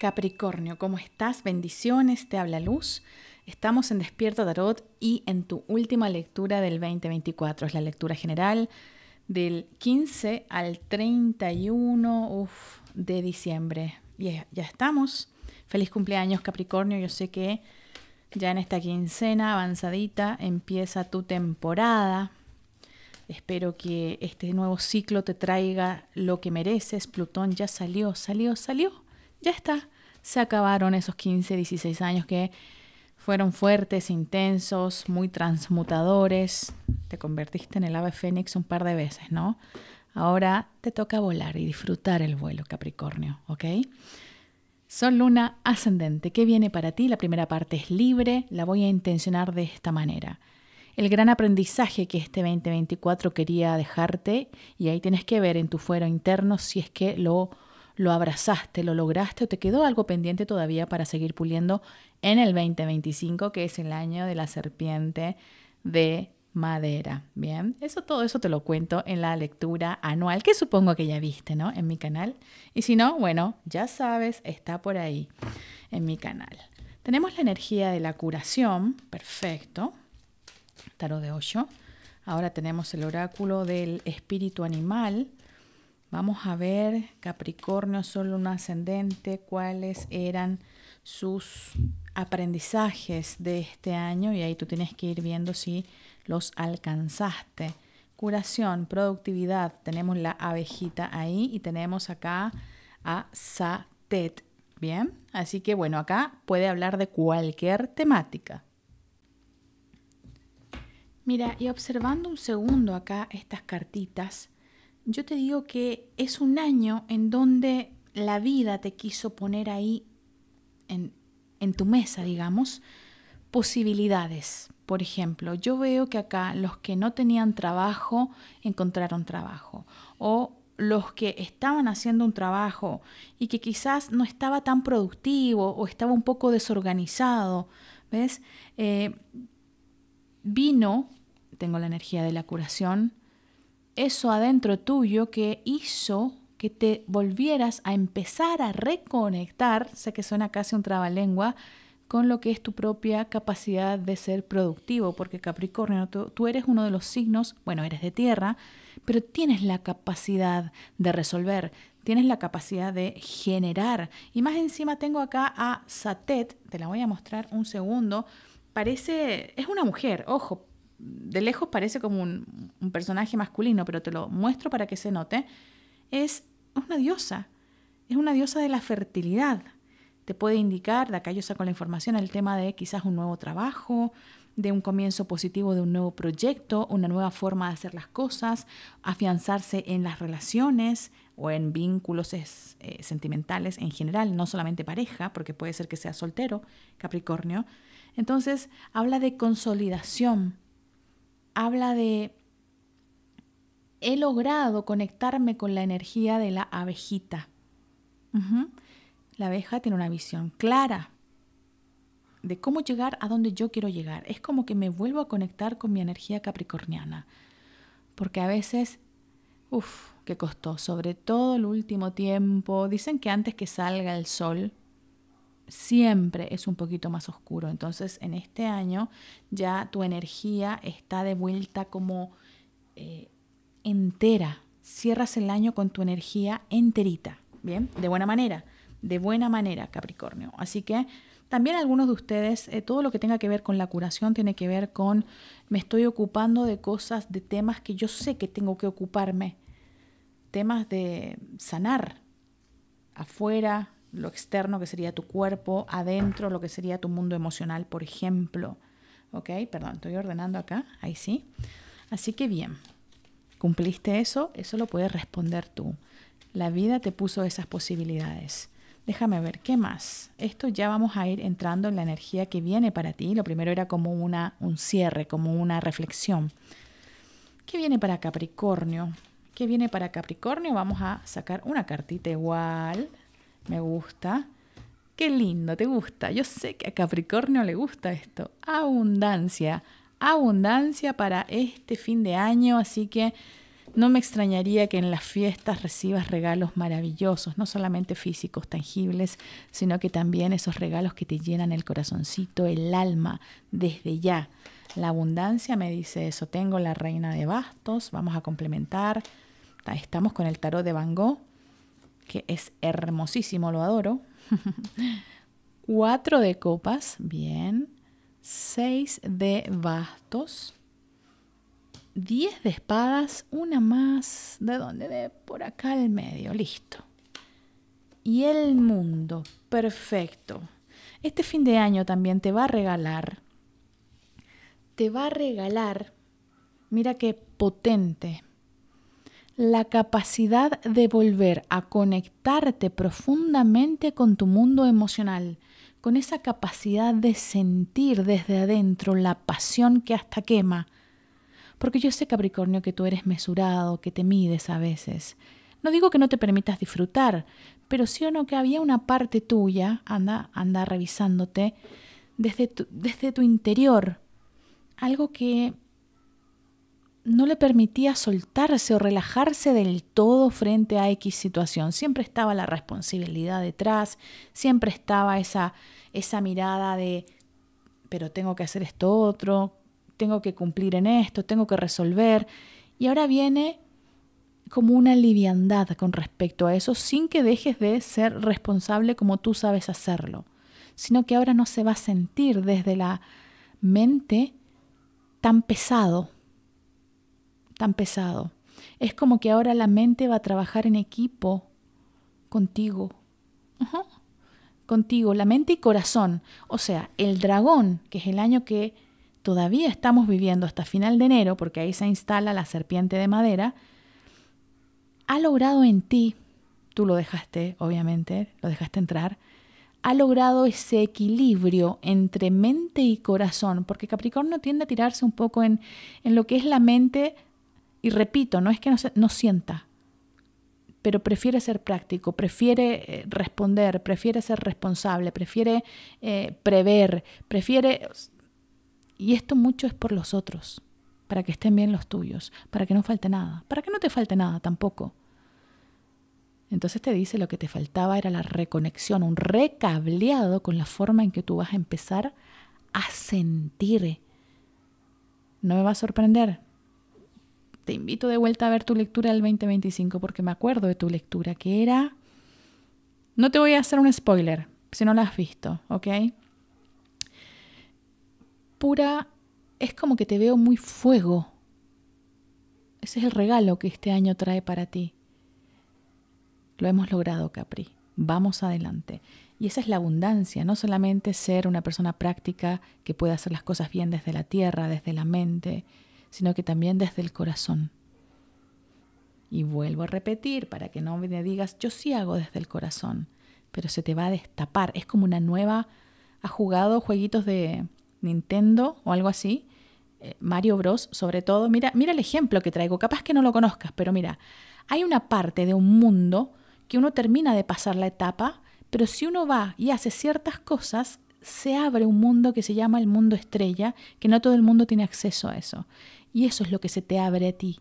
Capricornio, ¿cómo estás? Bendiciones, te habla luz. Estamos en Despierta Tarot y en tu última lectura del 2024. Es la lectura general del 15 al 31 de diciembre. Y ya, ya estamos. Feliz cumpleaños Capricornio. Yo sé que ya en esta quincena avanzadita empieza tu temporada. Espero que este nuevo ciclo te traiga lo que mereces. Plutón ya salió, salió, salió ya está se acabaron esos 15, 16 años que fueron fuertes, intensos, muy transmutadores. Te convertiste en el ave fénix un par de veces, ¿no? Ahora te toca volar y disfrutar el vuelo, Capricornio, ¿ok? Sol Luna ascendente, ¿qué viene para ti? La primera parte es libre, la voy a intencionar de esta manera. El gran aprendizaje que este 2024 quería dejarte, y ahí tienes que ver en tu fuero interno si es que lo lo abrazaste, lo lograste o te quedó algo pendiente todavía para seguir puliendo en el 2025, que es el año de la serpiente de madera. Bien, eso todo eso te lo cuento en la lectura anual que supongo que ya viste, ¿no? En mi canal. Y si no, bueno, ya sabes, está por ahí en mi canal. Tenemos la energía de la curación, perfecto. Tarot de Hoyo. Ahora tenemos el oráculo del espíritu animal Vamos a ver, Capricornio, solo un ascendente, cuáles eran sus aprendizajes de este año y ahí tú tienes que ir viendo si los alcanzaste. Curación, productividad, tenemos la abejita ahí y tenemos acá a Satet. Bien, así que bueno, acá puede hablar de cualquier temática. Mira, y observando un segundo acá estas cartitas, yo te digo que es un año en donde la vida te quiso poner ahí en, tu mesa, digamos, posibilidades. Por ejemplo, yo veo que acá los que no tenían trabajo encontraron trabajo. O los que estaban haciendo un trabajo y que quizás no estaba tan productivo o estaba un poco desorganizado, ¿ves? Eh, vino, tengo la energía de la curación, eso adentro tuyo que hizo que te volvieras a empezar a reconectar, sé que suena casi un trabalengua, con lo que es tu propia capacidad de ser productivo, porque Capricornio, tú, eres uno de los signos, bueno, eres de tierra, pero tienes la capacidad de resolver, tienes la capacidad de generar. Y más encima tengo acá a Satet, te la voy a mostrar un segundo, parece, es una mujer, ojo, de lejos parece como un, personaje masculino, pero te lo muestro para que se note, es una diosa, es una diosa de la fertilidad. Te puede indicar, de acá yo saco la información, el tema de quizás un nuevo trabajo, de un comienzo positivo de un nuevo proyecto, una nueva forma de hacer las cosas, afianzarse en las relaciones o en vínculos eh, sentimentales en general, no solamente pareja, porque puede ser que sea soltero, Capricornio. Entonces, habla de consolidación, habla de, he logrado conectarme con la energía de la abejita. La abeja tiene una visión clara de cómo llegar a donde yo quiero llegar. Es como que me vuelvo a conectar con mi energía capricorniana. Porque a veces, uff, qué costó. Sobre todo el último tiempo. Dicen que antes que salga el sol, siempre es un poquito más oscuro. Entonces en este año ya tu energía está de vuelta como eh, entera. Cierras el año con tu energía enterita, ¿bien? De buena manera, de buena manera, Capricornio. Así que también algunos de ustedes, eh, todo lo que tenga que ver con la curación tiene que ver con me estoy ocupando de cosas, de temas que yo sé que tengo que ocuparme, temas de sanar afuera, lo externo que sería tu cuerpo, adentro lo que sería tu mundo emocional, por ejemplo. ¿Ok? Perdón, estoy ordenando acá, ahí sí. Así que bien, cumpliste eso, eso lo puedes responder tú. La vida te puso esas posibilidades. Déjame ver, ¿qué más? Esto ya vamos a ir entrando en la energía que viene para ti. Lo primero era como una, un cierre, como una reflexión. ¿Qué viene para Capricornio? ¿Qué viene para Capricornio? Vamos a sacar una cartita igual. Me gusta. Qué lindo, te gusta. Yo sé que a Capricornio le gusta esto. Abundancia, abundancia para este fin de año, así que no me extrañaría que en las fiestas recibas regalos maravillosos, no solamente físicos, tangibles, sino que también esos regalos que te llenan el corazoncito, el alma, desde ya. La abundancia me dice eso. Tengo la reina de bastos, vamos a complementar. Estamos con el tarot de Van Gogh que es hermosísimo, lo adoro. Cuatro de copas, bien. Seis de bastos. Diez de espadas, una más. ¿De dónde? De por acá al medio, listo. Y el mundo, perfecto. Este fin de año también te va a regalar. Te va a regalar. Mira qué potente, la capacidad de volver a conectarte profundamente con tu mundo emocional, con esa capacidad de sentir desde adentro la pasión que hasta quema. Porque yo sé, Capricornio, que tú eres mesurado, que te mides a veces. No digo que no te permitas disfrutar, pero sí o no que había una parte tuya, anda, anda revisándote, desde tu, desde tu interior, algo que no le permitía soltarse o relajarse del todo frente a X situación. Siempre estaba la responsabilidad detrás, siempre estaba esa, esa mirada de, pero tengo que hacer esto otro, tengo que cumplir en esto, tengo que resolver. Y ahora viene como una liviandad con respecto a eso, sin que dejes de ser responsable como tú sabes hacerlo, sino que ahora no se va a sentir desde la mente tan pesado tan pesado. Es como que ahora la mente va a trabajar en equipo contigo. Contigo, la mente y corazón. O sea, el dragón, que es el año que todavía estamos viviendo hasta final de enero, porque ahí se instala la serpiente de madera, ha logrado en ti, tú lo dejaste, obviamente, lo dejaste entrar, ha logrado ese equilibrio entre mente y corazón, porque Capricornio tiende a tirarse un poco en, en lo que es la mente y repito, no es que no, no sienta, pero prefiere ser práctico, prefiere eh, responder, prefiere ser responsable, prefiere eh, prever, prefiere... Y esto mucho es por los otros, para que estén bien los tuyos, para que no falte nada, para que no te falte nada tampoco. Entonces te dice lo que te faltaba era la reconexión, un recableado con la forma en que tú vas a empezar a sentir. No me va a sorprender, te invito de vuelta a ver tu lectura del 2025 porque me acuerdo de tu lectura, que era... No te voy a hacer un spoiler si no la has visto, ¿ok? Pura, es como que te veo muy fuego. Ese es el regalo que este año trae para ti. Lo hemos logrado, Capri. Vamos adelante. Y esa es la abundancia, no solamente ser una persona práctica que pueda hacer las cosas bien desde la tierra, desde la mente, sino que también desde el corazón. Y vuelvo a repetir para que no me digas, yo sí hago desde el corazón, pero se te va a destapar. Es como una nueva... ha jugado jueguitos de Nintendo o algo así? Eh, Mario Bros, sobre todo. Mira, mira el ejemplo que traigo. Capaz que no lo conozcas, pero mira, hay una parte de un mundo que uno termina de pasar la etapa, pero si uno va y hace ciertas cosas, se abre un mundo que se llama el mundo estrella, que no todo el mundo tiene acceso a eso. Y eso es lo que se te abre a ti,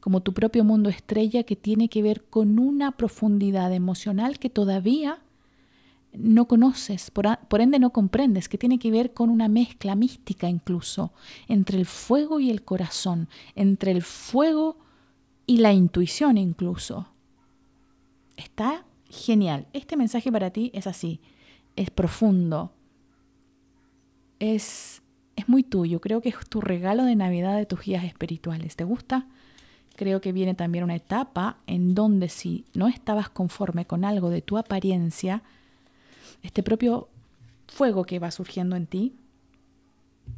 como tu propio mundo estrella que tiene que ver con una profundidad emocional que todavía no conoces, por, ende no comprendes, que tiene que ver con una mezcla mística incluso, entre el fuego y el corazón, entre el fuego y la intuición incluso. Está genial. Este mensaje para ti es así, es profundo, es es muy tuyo. Creo que es tu regalo de Navidad de tus guías espirituales. ¿Te gusta? Creo que viene también una etapa en donde si no estabas conforme con algo de tu apariencia, este propio fuego que va surgiendo en ti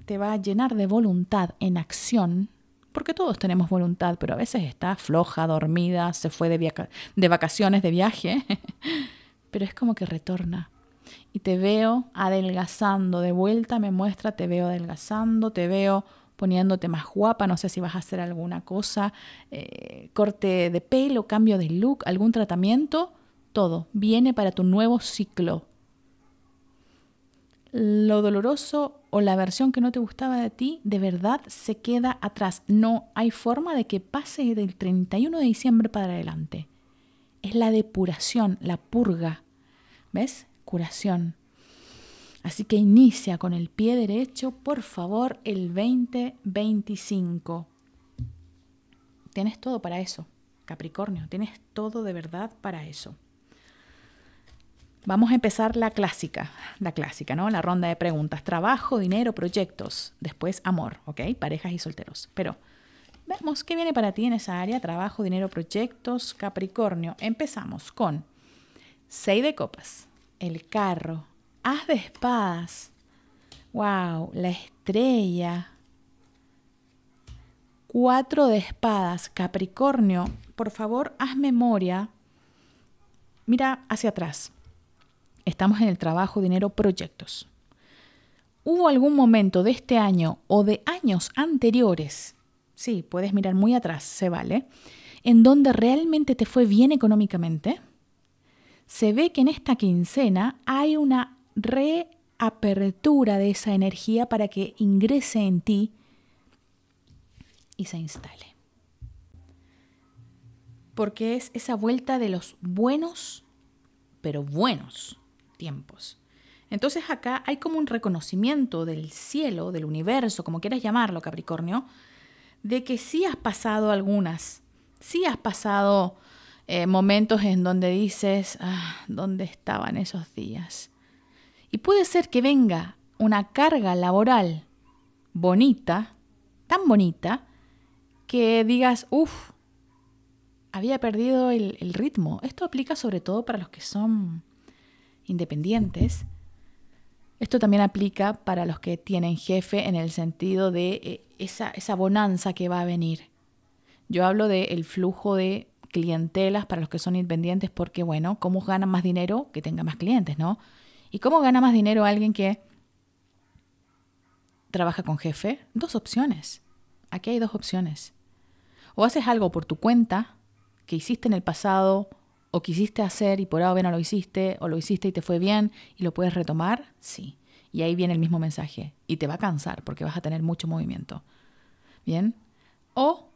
te va a llenar de voluntad en acción, porque todos tenemos voluntad, pero a veces está floja, dormida, se fue de, de vacaciones, de viaje, pero es como que retorna y te veo adelgazando. De vuelta me muestra, te veo adelgazando, te veo poniéndote más guapa, no sé si vas a hacer alguna cosa, eh, corte de pelo, cambio de look, algún tratamiento, todo viene para tu nuevo ciclo. Lo doloroso o la versión que no te gustaba de ti de verdad se queda atrás. No hay forma de que pase del 31 de diciembre para adelante. Es la depuración, la purga. ¿Ves? Así que inicia con el pie derecho, por favor, el 2025. Tienes todo para eso, Capricornio, tienes todo de verdad para eso. Vamos a empezar la clásica, la clásica, ¿no? La ronda de preguntas. Trabajo, dinero, proyectos, después amor, ¿ok? Parejas y solteros. Pero vemos qué viene para ti en esa área, trabajo, dinero, proyectos, Capricornio. Empezamos con 6 de copas, el carro, haz de espadas, wow, la estrella, cuatro de espadas, Capricornio, por favor, haz memoria, mira hacia atrás, estamos en el trabajo, dinero, proyectos. ¿Hubo algún momento de este año o de años anteriores? Sí, puedes mirar muy atrás, se vale. ¿En donde realmente te fue bien económicamente? se ve que en esta quincena hay una reapertura de esa energía para que ingrese en ti y se instale. Porque es esa vuelta de los buenos, pero buenos tiempos. Entonces acá hay como un reconocimiento del cielo, del universo, como quieras llamarlo, Capricornio, de que sí has pasado algunas, sí has pasado eh, momentos en donde dices, ah, ¿dónde estaban esos días? Y puede ser que venga una carga laboral bonita, tan bonita, que digas, uff, había perdido el, ritmo. Esto aplica sobre todo para los que son independientes. Esto también aplica para los que tienen jefe en el sentido de eh, esa, esa bonanza que va a venir. Yo hablo del flujo de clientelas para los que son independientes, porque bueno, ¿cómo gana más dinero que tenga más clientes, no? ¿Y cómo gana más dinero alguien que trabaja con jefe? Dos opciones. Aquí hay dos opciones. O haces algo por tu cuenta que hiciste en el pasado o quisiste hacer y por ahora, o lo hiciste, o lo hiciste y te fue bien y lo puedes retomar, sí. Y ahí viene el mismo mensaje. Y te va a cansar porque vas a tener mucho movimiento. ¿Bien? O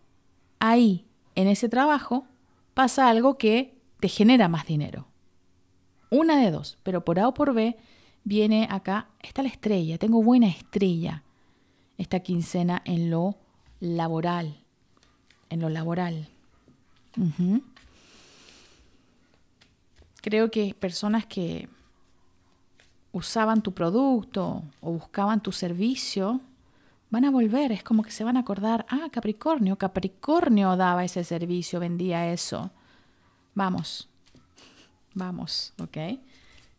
ahí, en ese trabajo, pasa algo que te genera más dinero. Una de dos, pero por A o por B viene acá, está la estrella, tengo buena estrella esta quincena en lo laboral, en lo laboral. Creo que personas que usaban tu producto o buscaban tu servicio, van a volver, es como que se van a acordar, ah, Capricornio, Capricornio daba ese servicio, vendía eso. Vamos, vamos, ¿ok?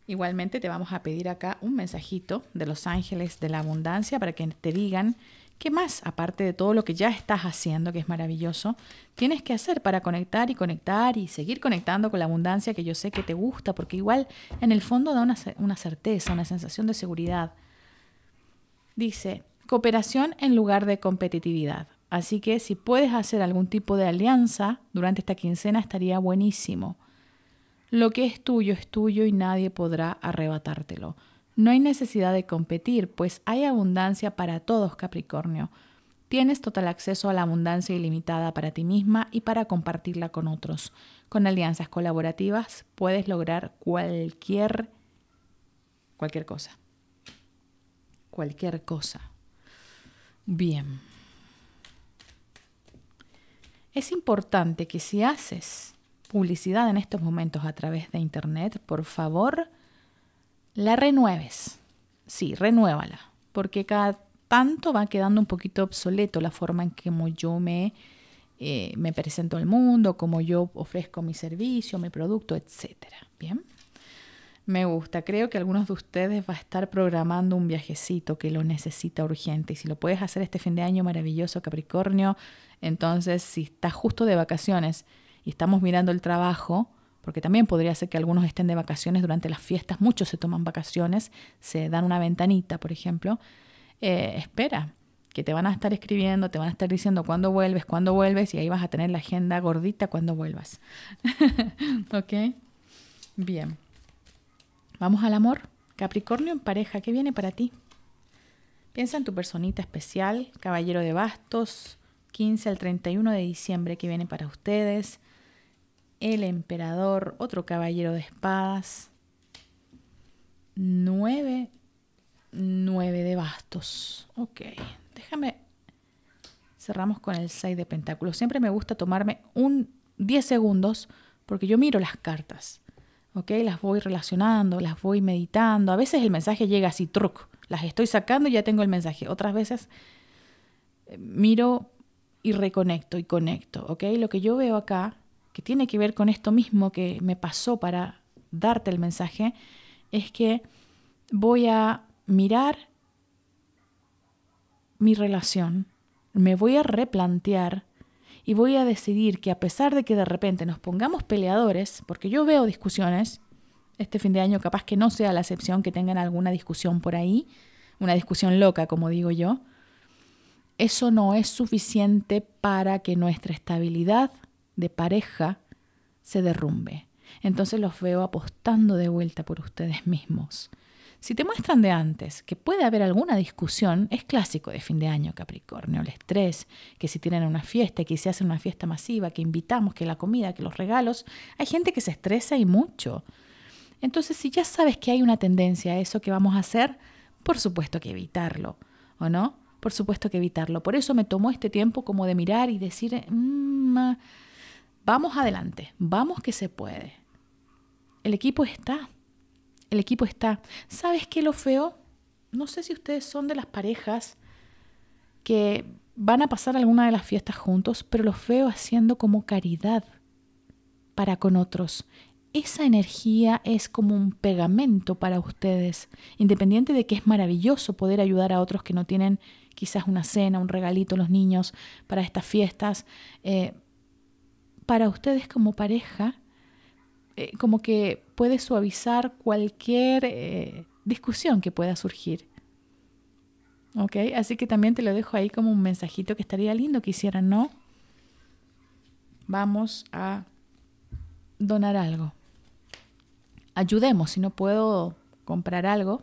Igualmente te vamos a pedir acá un mensajito de los ángeles de la abundancia para que te digan qué más, aparte de todo lo que ya estás haciendo, que es maravilloso, tienes que hacer para conectar y conectar y seguir conectando con la abundancia que yo sé que te gusta, porque igual en el fondo da una, una certeza, una sensación de seguridad. Dice, cooperación en lugar de competitividad. Así que si puedes hacer algún tipo de alianza durante esta quincena estaría buenísimo. Lo que es tuyo es tuyo y nadie podrá arrebatártelo. No hay necesidad de competir, pues hay abundancia para todos, Capricornio. Tienes total acceso a la abundancia ilimitada para ti misma y para compartirla con otros. Con alianzas colaborativas puedes lograr cualquier cualquier cosa. Cualquier cosa. Bien. Es importante que si haces publicidad en estos momentos a través de Internet, por favor, la renueves. Sí, renuévala, porque cada tanto va quedando un poquito obsoleto la forma en que yo me, eh, me presento al mundo, cómo yo ofrezco mi servicio, mi producto, etc. Bien. Me gusta, creo que algunos de ustedes va a estar programando un viajecito que lo necesita urgente y si lo puedes hacer este fin de año maravilloso Capricornio, entonces si estás justo de vacaciones y estamos mirando el trabajo, porque también podría ser que algunos estén de vacaciones durante las fiestas, muchos se toman vacaciones, se dan una ventanita, por ejemplo, eh, espera, que te van a estar escribiendo, te van a estar diciendo cuándo vuelves, cuándo vuelves, y ahí vas a tener la agenda gordita cuando vuelvas. ¿Ok? Bien. Vamos al amor. Capricornio en pareja, ¿qué viene para ti? Piensa en tu personita especial, Caballero de Bastos, 15 al 31 de diciembre que viene para ustedes. El Emperador, otro Caballero de Espadas. 9, 9 de Bastos. Ok, déjame. Cerramos con el 6 de Pentáculos. Siempre me gusta tomarme un 10 segundos porque yo miro las cartas las voy relacionando, las voy meditando. A veces el mensaje llega así, truc, las estoy sacando y ya tengo el mensaje. Otras veces eh, miro y reconecto y conecto, Lo que yo veo acá, que tiene que ver con esto mismo que me pasó para darte el mensaje, es que voy a mirar mi relación, me voy a replantear y voy a decidir que a pesar de que de repente nos pongamos peleadores, porque yo veo discusiones, este fin de año capaz que no sea la excepción que tengan alguna discusión por ahí, una discusión loca, como digo yo, eso no es suficiente para que nuestra estabilidad de pareja se derrumbe. Entonces los veo apostando de vuelta por ustedes mismos. Si te muestran de antes que puede haber alguna discusión, es clásico de fin de año, Capricornio, el estrés, que si tienen una fiesta, que se hacen una fiesta masiva, que invitamos, que la comida, que los regalos, hay gente que se estresa y mucho. Entonces, si ya sabes que hay una tendencia a eso que vamos a hacer, por supuesto que evitarlo, ¿o no? Por supuesto que evitarlo. Por eso me tomó este tiempo como de mirar y decir, mm, ah, vamos adelante, vamos que se puede. El equipo está, el equipo está. ¿Sabes qué lo feo? No sé si ustedes son de las parejas que van a pasar alguna de las fiestas juntos, pero lo feo haciendo como caridad para con otros. Esa energía es como un pegamento para ustedes, independiente de que es maravilloso poder ayudar a otros que no tienen quizás una cena, un regalito, los niños para estas fiestas. Eh, para ustedes como pareja, eh, como que puede suavizar cualquier eh, discusión que pueda surgir. ok Así que también te lo dejo ahí como un mensajito que estaría lindo que hicieran, ¿no? Vamos a donar algo. Ayudemos, si no puedo comprar algo,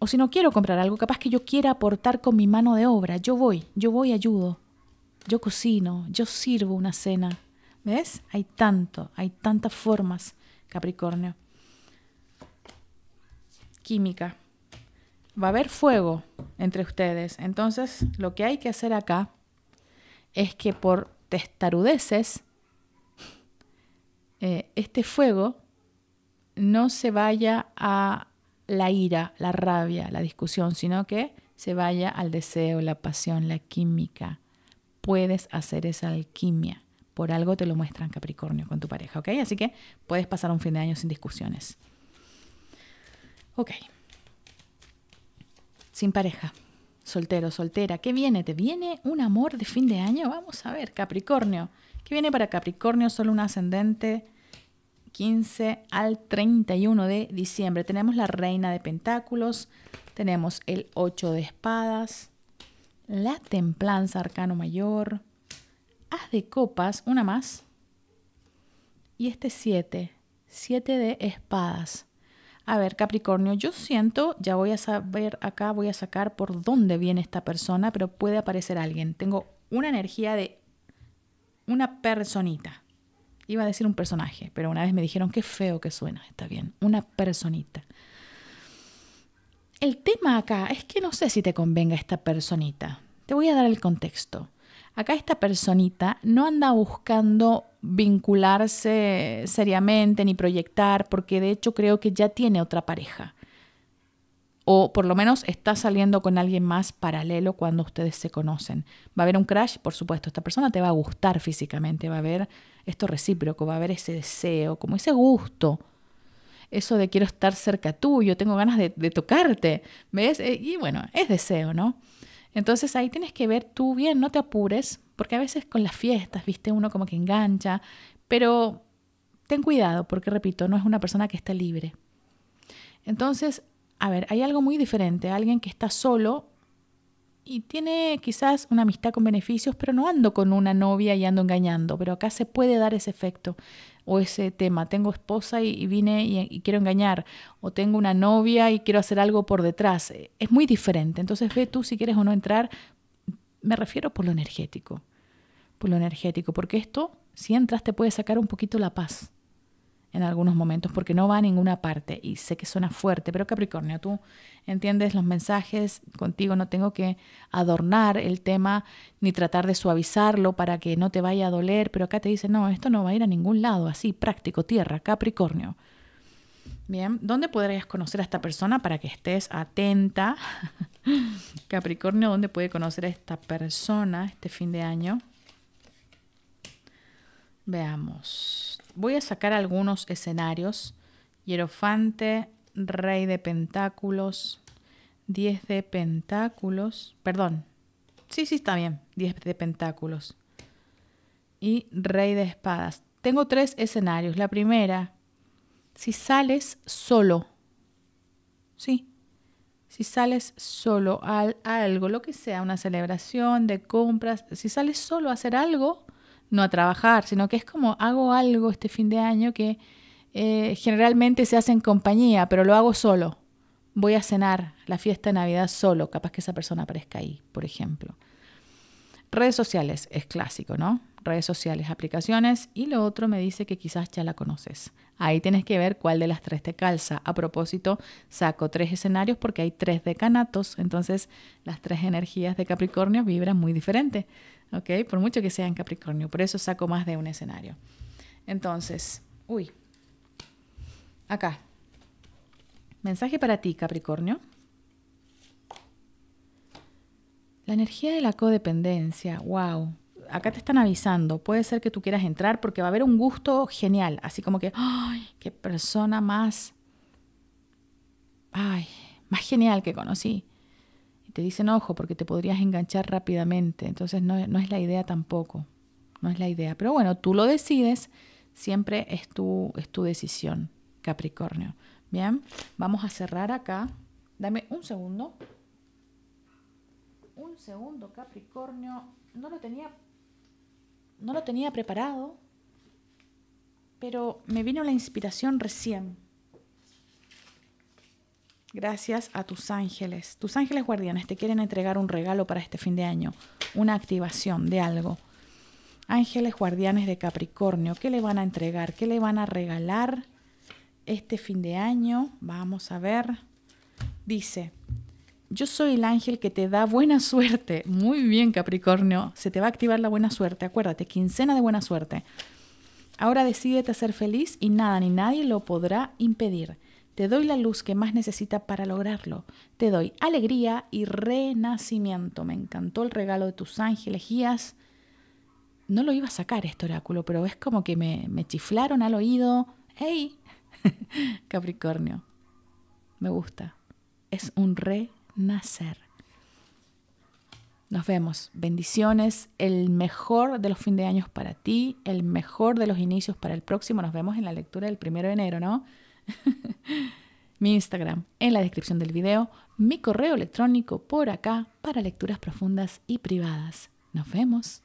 o si no quiero comprar algo, capaz que yo quiera aportar con mi mano de obra. Yo voy, yo voy, ayudo. Yo cocino, yo sirvo una cena. ¿Ves? Hay tanto, hay tantas formas Capricornio. Química. Va a haber fuego entre ustedes. Entonces, lo que hay que hacer acá es que por testarudeces, eh, este fuego no se vaya a la ira, la rabia, la discusión, sino que se vaya al deseo, la pasión, la química. Puedes hacer esa alquimia. Por algo te lo muestran Capricornio con tu pareja, ¿ok? Así que puedes pasar un fin de año sin discusiones. Ok. Sin pareja. Soltero, soltera. ¿Qué viene? ¿Te viene un amor de fin de año? Vamos a ver, Capricornio. ¿Qué viene para Capricornio? Solo un ascendente 15 al 31 de diciembre. Tenemos la reina de pentáculos, tenemos el 8 de espadas, la templanza arcano mayor, Haz de copas, una más. Y este siete, siete de espadas. A ver, Capricornio, yo siento, ya voy a saber acá, voy a sacar por dónde viene esta persona, pero puede aparecer alguien. Tengo una energía de una personita. Iba a decir un personaje, pero una vez me dijeron qué feo que suena, está bien, una personita. El tema acá es que no sé si te convenga esta personita. Te voy a dar el contexto acá esta personita no anda buscando vincularse seriamente ni proyectar, porque de hecho creo que ya tiene otra pareja. O por lo menos está saliendo con alguien más paralelo cuando ustedes se conocen. Va a haber un crash, por supuesto. Esta persona te va a gustar físicamente, va a haber esto recíproco, va a haber ese deseo, como ese gusto. Eso de quiero estar cerca tuyo, tengo ganas de, tocarte. ¿Ves? Eh, y bueno, es deseo, ¿no? Entonces ahí tienes que ver tú bien, no te apures, porque a veces con las fiestas, viste, uno como que engancha, pero ten cuidado, porque repito, no es una persona que está libre. Entonces, a ver, hay algo muy diferente, alguien que está solo y tiene quizás una amistad con beneficios, pero no ando con una novia y ando engañando, pero acá se puede dar ese efecto o ese tema, tengo esposa y, vine y, y, quiero engañar, o tengo una novia y quiero hacer algo por detrás. Es muy diferente, entonces ve tú si quieres o no entrar, me refiero por lo energético, por lo energético, porque esto, si entras, te puede sacar un poquito la paz en algunos momentos porque no va a ninguna parte y sé que suena fuerte, pero Capricornio, tú entiendes los mensajes, contigo no tengo que adornar el tema ni tratar de suavizarlo para que no te vaya a doler, pero acá te dice, no, esto no va a ir a ningún lado, así, práctico, tierra, Capricornio. Bien, ¿dónde podrías conocer a esta persona para que estés atenta? Capricornio, ¿dónde puede conocer a esta persona este fin de año? Veamos. Voy a sacar algunos escenarios. Hierofante, rey de pentáculos, 10 de pentáculos, perdón. Sí, sí, está bien, 10 de pentáculos. Y rey de espadas. Tengo tres escenarios. La primera, si sales solo, sí, si sales solo al a algo, lo que sea, una celebración de compras, si sales solo a hacer algo, no a trabajar, sino que es como hago algo este fin de año que eh, generalmente se hace en compañía, pero lo hago solo. Voy a cenar la fiesta de Navidad solo, capaz que esa persona aparezca ahí, por ejemplo. Redes sociales es clásico, ¿no? Redes sociales, aplicaciones y lo otro me dice que quizás ya la conoces. Ahí tienes que ver cuál de las tres te calza. A propósito, saco tres escenarios porque hay tres decanatos, entonces las tres energías de Capricornio vibran muy diferente. ¿ok? Por mucho que sea en Capricornio, por eso saco más de un escenario. Entonces, uy, acá. Mensaje para ti, Capricornio. La energía de la codependencia, wow. Acá te están avisando, puede ser que tú quieras entrar porque va a haber un gusto genial, así como que, ¡ay, qué persona más! ¡Ay, más genial que conocí! te dicen ojo porque te podrías enganchar rápidamente. Entonces no, es la idea tampoco, no es la idea. Pero bueno, tú lo decides, siempre es tu, es tu decisión, Capricornio. Bien, vamos a cerrar acá. Dame un segundo. Un segundo, Capricornio. No lo tenía, no lo tenía preparado, pero me vino la inspiración recién gracias a tus ángeles. Tus ángeles guardianes te quieren entregar un regalo para este fin de año, una activación de algo. Ángeles guardianes de Capricornio, ¿qué le van a entregar? ¿Qué le van a regalar este fin de año? Vamos a ver. Dice, yo soy el ángel que te da buena suerte. Muy bien, Capricornio. Se te va a activar la buena suerte. Acuérdate, quincena de buena suerte. Ahora decídete a ser feliz y nada ni nadie lo podrá impedir. Te doy la luz que más necesita para lograrlo. Te doy alegría y renacimiento. Me encantó el regalo de tus ángeles, guías. No lo iba a sacar este oráculo, pero es como que me, me chiflaron al oído. ¡Hey! Capricornio. Me gusta. Es un renacer. Nos vemos. Bendiciones. El mejor de los fin de años para ti, el mejor de los inicios para el próximo. Nos vemos en la lectura del primero de enero, ¿no? mi Instagram en la descripción del video, mi correo electrónico por acá para lecturas profundas y privadas. Nos vemos.